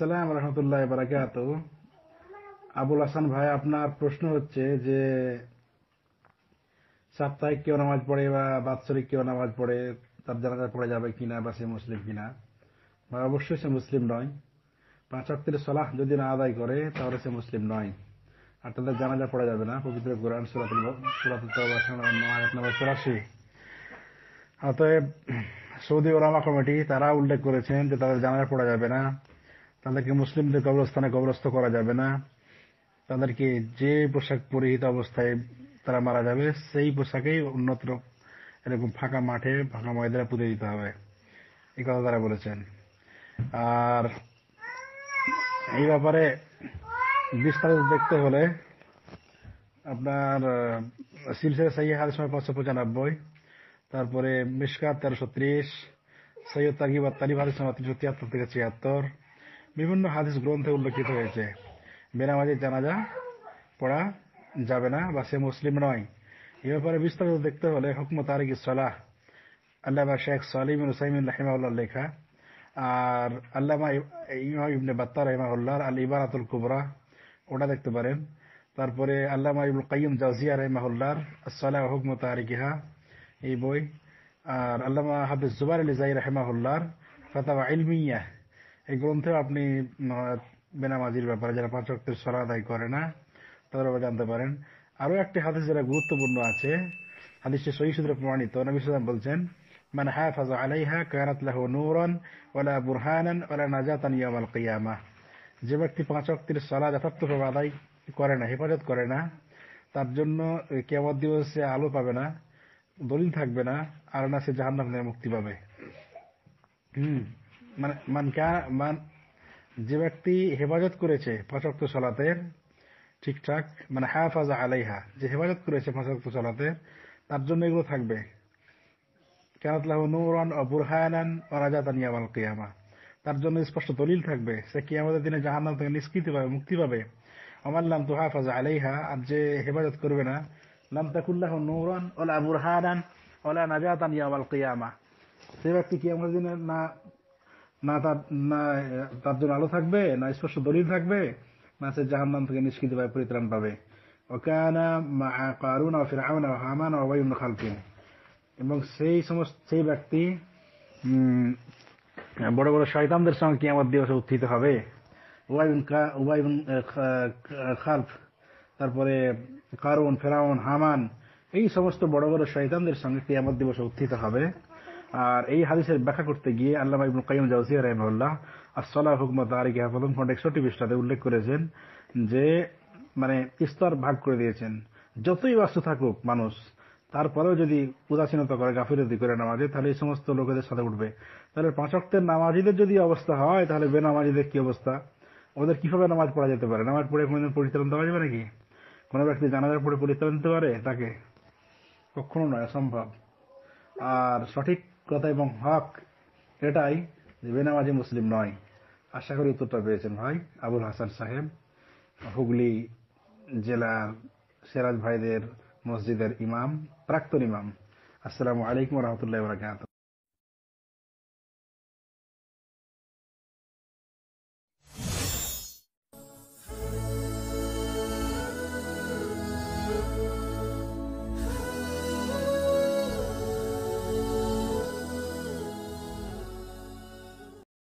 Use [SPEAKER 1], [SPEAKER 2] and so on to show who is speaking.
[SPEAKER 1] আসসালাম রহমতুল্লাহ বারাকাত আবুল হাসান ভাই আপনার প্রশ্ন হচ্ছে যে সাপ্তাহিক কেউ নামাজ পড়ে বা বাৎসরিক কেউ নামাজ পড়ে তার জানাজা পড়ে যাবে কিনা বা সে মুসলিম কিনা বা অবশ্যই সে মুসলিম নয় পাঁচ অক্টের সলাহ যদি না আদায় করে তাহলে সে মুসলিম নয় আর তাদের জানাজা পড়া যাবে না পবিত্র কোরআন সুরাতুল অতএব সৌদি ওলামা কমিটি তারা উল্লেখ করেছেন যে তাদের জানাজা পড়া যাবে না তাদেরকে মুসলিমদের কবরস্থানে কবরস্থ করা যাবে না তাদেরকে যে পোশাক পরিহিত অবস্থায় তারা মারা যাবে সেই পোশাকেই অন্যত্র এরকম ফাঁকা মাঠে ফাঁকা ময়দানে পুঁতে দিতে হবে এই কথা তারা বলেছেন আর এই ব্যাপারে বিস্তারিত দেখতে হলে আপনার সিলসিলা সাইয়া হাদিস পাঁচশো পঁচানব্বই তারপরে মিশকা তেরোশো ত্রিশ সৈয়দ তাগিব তালিব হাদিস তিনশো তিয়াত্তর থেকে ছিয়াত্তর বিভিন্ন হাদিস গ্রন্থে উল্লেখিত হয়েছে বেনামাজি জানাজা পড়া যাবে না বা সে মুসলিম নয় এ ব্যাপারে বিস্তারিত দেখতে হলে হুকম তারিক সালাহ আল্লাহ শেখ সালিম হুসাইমিন রাহিমাউল্লাহ লেখা আর আল্লামা ইমাম ইবনে বাত্তা রহমাউল্লাহ আল আতুল কুবরা ওটা দেখতে পারেন তারপরে আল্লামা ইবুল কাইম জাজিয়া রহিমাহুল্লাহর সালাহ হুকম তারিকিহা এই বই আর আল্লামা হাফিজ জুবার আলী জাই রহমাহুল্লাহর ফতাবা ইলমিয়া এই গ্রন্থে আপনি বেনামাজির ব্যাপারে যারা পাঁচ রক্তের সরা আদায় করে না তাদের ব্যাপারে জানতে পারেন আরো একটি হাদিস যারা গুরুত্বপূর্ণ আছে হাদিসটি সহি সূত্রে প্রমাণিত নবী সালাম বলছেন মান হাফাজ আলাইহা কায়ারাত লাহু নূরান ওলা বুরহানান ওলা নাজাতান ইয়াওমাল কিয়ামাহ যে ব্যক্তি পাঁচ রক্তের সরা যথার্থভাবে আদায় করে না হেফাজত করে না তার জন্য কেমন দিবসে আলো পাবে না দলিল থাকবে না আর না সে জাহান্নাম মুক্তি পাবে হুম মানে, যে ব্যক্তি হেফাজত করেছে পাঁচক্ত সলাতের ঠিকঠাক মানে হাফাজা আলাইহা যে হেফাজত করেছে পাঁচক্ত সলাতের তার জন্য এগুলো থাকবে কেনাতলাহ নৌরন ও বুরহায়ান ও রাজাতানিয়াওয়াল কেয়ামা তার জন্য স্পষ্ট দলিল থাকবে সে কি আমাদের দিনে জাহান নাম থেকে নিষ্কৃতি পাবে মুক্তি পাবে আমার নাম তো হাফাজা আলাইহা আর যে হেফাজত করবে না লাম তাকুল্লাহ নৌরন ওলা বুরহানান ওলা নাজাতানিয়াওয়াল কেয়ামা সে ব্যক্তি কি আমাদের দিনে না না তার না তার জন্য আলো থাকবে না স্পষ্ট দলিল থাকবে না সে নাম থেকে নিষ্কৃতি পাবে পরিত্রাণ পাবে কারুন হামান এবং সেই সমস্ত সেই ব্যক্তি বড় বড় শয়তানদের সঙ্গে আমার দিবসে উত্থিত হবে তারপরে কারুন ফেরাউন হামান এই সমস্ত বড় বড় শয়তানদের সঙ্গে আমার দিবসে উত্থিত হবে আর এই হাদিসের ব্যাখ্যা করতে গিয়ে আল্লাহ ইবুল কাইম জাউসিয়া রহমুল্লাহ আসসালাহ হুকমত আলী হাফলম খন্ড একষট্টি পৃষ্ঠাতে উল্লেখ করেছেন যে মানে স্তর ভাগ করে দিয়েছেন যতই ব্যস্ত থাকুক মানুষ তারপরেও যদি উদাসীনতা করে গাফিলতি করে নামাজে তাহলে এই সমস্ত লোকেদের সাথে উঠবে তাহলে পাঁচকের নামাজিদের যদি অবস্থা হয় তাহলে বেনামাজিদের কি অবস্থা ওদের কিভাবে নামাজ পড়া যেতে পারে নামাজ পড়ে কোনোদিন পরিচালন দেওয়া যাবে নাকি কোনো ব্যক্তি জানাজার পড়ে পরিচালন দিতে পারে তাকে কখনো নয় অসম্ভব আর সঠিক কথা এবং হক এটাই যে বেনামাজি মুসলিম নয় আশা করি উত্তরটা পেয়েছেন ভাই আবুল হাসান সাহেব হুগলি জেলার সেরাজ ভাইদের মসজিদের ইমাম প্রাক্তন ইমাম আসসালামু আলাইকুম রহমতুল্লাহ বরাকাত